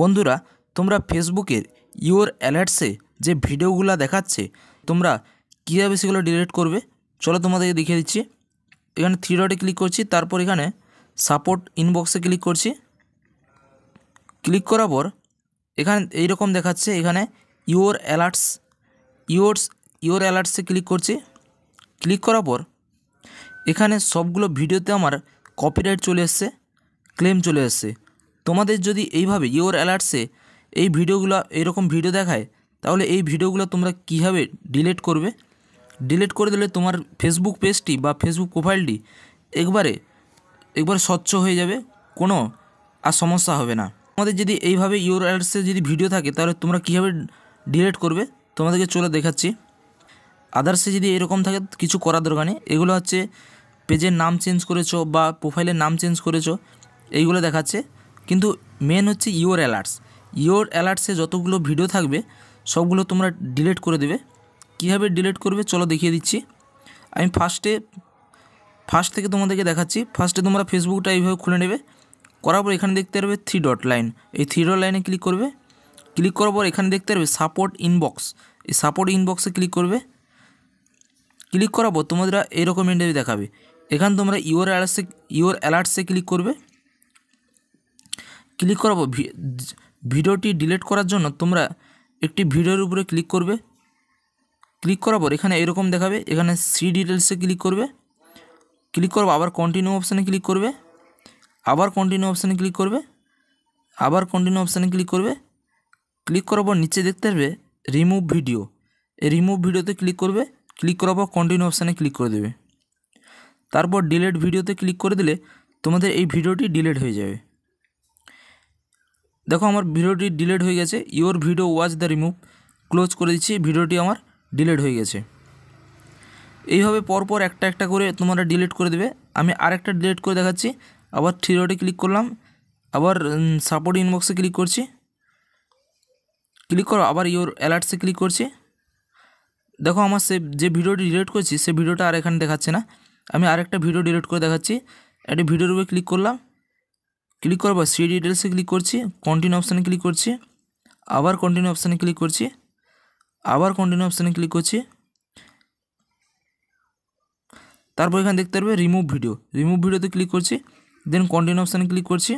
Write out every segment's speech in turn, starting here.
বন্ধুরা তোমরা ফেসবুকের ইওর অ্যালার্টসে যে ভিডিওগুলো দেখাচ্ছে তোমরা কীভাবে সেগুলো ডিলিট করবে চলো তোমাদেরকে দেখিয়ে দিচ্ছি এখানে থ্রি ডটে ক্লিক করছি তারপর এখানে সাপোর্ট ইনবক্সে ক্লিক করছি ক্লিক করার পর এখানে এই রকম দেখাচ্ছে এখানে ইউর অ্যালার্টস ইওর্স ইওর অ্যালার্টসে ক্লিক করছি ক্লিক করার পর এখানে সবগুলো ভিডিওতে আমার কপিরাইট চলে এসছে ক্লেম চলে এসছে তোমাদের যদি এইভাবে ইওর অ্যালার্টসে এই ভিডিওগুলো এরকম ভিডিও দেখায় তাহলে এই ভিডিওগুলো তোমরা কীভাবে ডিলিট করবে ডিলিট করে দিলে তোমার ফেসবুক পেজটি বা ফেসবুক প্রোফাইলটি একবারে একবার স্বচ্ছ হয়ে যাবে কোনো আর সমস্যা হবে না তোমাদের যদি এইভাবে ইওর অ্যালার্টসে যদি ভিডিও থাকে তাহলে তোমরা কীভাবে ডিলিট করবে তোমাদেরকে চলে দেখাচ্ছি আদার্সে যদি এরকম থাকে কিছু করার দরকার নেই এগুলো হচ্ছে পেজের নাম চেঞ্জ করেছো বা প্রোফাইলের নাম চেঞ্জ করেছো এইগুলো দেখাচ্ছে কিন্তু মেন হচ্ছে ইওর অ্যালার্টস ইওর অ্যালার্টসে যতগুলো ভিডিও থাকবে সবগুলো তোমরা ডিলেট করে দেবে কীভাবে ডিলেট করবে চলো দেখিয়ে দিচ্ছি আমি ফার্স্টে ফার্স্ট থেকে তোমাদেরকে দেখাচ্ছি ফার্স্টে তোমরা ফেসবুকটা এইভাবে খুলে নেবে করার পর এখানে দেখতে পারবে থ্রি ডট লাইন এই থ্রি ডট লাইনে ক্লিক করবে ক্লিক করার পর এখানে দেখতে পারবে সাপোর্ট ইনবক্স এই সাপোর্ট ইনবক্সে ক্লিক করবে ক্লিক করার পর তোমাদের এইরকম ইন্টারভিউ দেখাবে এখানে তোমরা ইওর অ্যালার্টসে ইওর অ্যালার্টসে ক্লিক করবে ক্লিক করাবো ভিডিওটি ডিলিট করার জন্য তোমরা একটি ভিডিওর উপরে ক্লিক করবে ক্লিক করার পর এখানে এরকম দেখাবে এখানে সি ডিটেলসে ক্লিক করবে ক্লিক করবো আবার কন্টিনিউ অপশানে ক্লিক করবে আবার কন্টিনিউ অপশানে ক্লিক করবে আবার কন্টিনিউ অপশানে ক্লিক করবে ক্লিক করার পর নিচে দেখতে পারবে রিমুভ ভিডিও এই রিমুভ ভিডিওতে ক্লিক করবে ক্লিক করার পর কন্টিনিউ অপশানে ক্লিক করে দেবে তারপর ডিলেট ভিডিওতে ক্লিক করে দিলে তোমাদের এই ভিডিওটি ডিলেট হয়ে যাবে দেখো আমার ভিডিওটি ডিলেট হয়ে গেছে your video watch the remove close করে দিচ্ছি ভিডিওটি আমার ডিলেট হয়ে গেছে এইভাবে পরপর একটা একটা করে তোমরা ডিলিট করে দেবে আমি আরেকটা ডিলেট করে দেখাচ্ছি আবার থ্রিরোটে ক্লিক করলাম আবার সাপোর্ট ইনবক্সে ক্লিক করছি ক্লিক করো আবার ইওর অ্যালার্টসে ক্লিক করছি দেখো আমার সে যে ভিডিওটি ডিলেট করছি সে ভিডিওটা আর এখানে দেখাচ্ছে না আমি আরেকটা ভিডিও ডিলেট করে দেখাচ্ছি একটি ভিডিওর উপরে ক্লিক করলাম ক্লিক করবো সি ডিটেলসে ক্লিক করছি কন্টিনিউ অপশানে ক্লিক করছি আবার কন্টিনিউ অপশানে ক্লিক করছি আবার কন্টিনিউ অপশানে ক্লিক করছি তারপর এখানে দেখতে পারবে রিমুভ ভিডিও রিমুভ ভিডিওতে ক্লিক করছি দেন কন্টিনিউ অপশানে ক্লিক করছি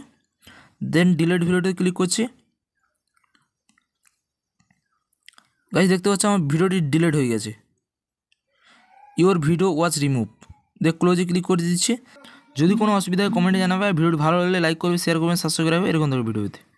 দেন ডিলেট ভিডিওতে ক্লিক করছি গাইজ দেখতে পাচ্ছি আমার ভিডিওটি ডিলেট হয়ে গেছে ইওর ভিডিও ওয়াচ রিমুভ দেখ ক্লোজে ক্লিক করে দিচ্ছি যদি কোনো অসুবিধা হয় কমেন্টে জানাবে আর ভিডিওটি ভালো লাগলে লাইক করবে শেয়ার করবেন সাবস্ক্রাইব করবে এরকম ধরনের ভিডিও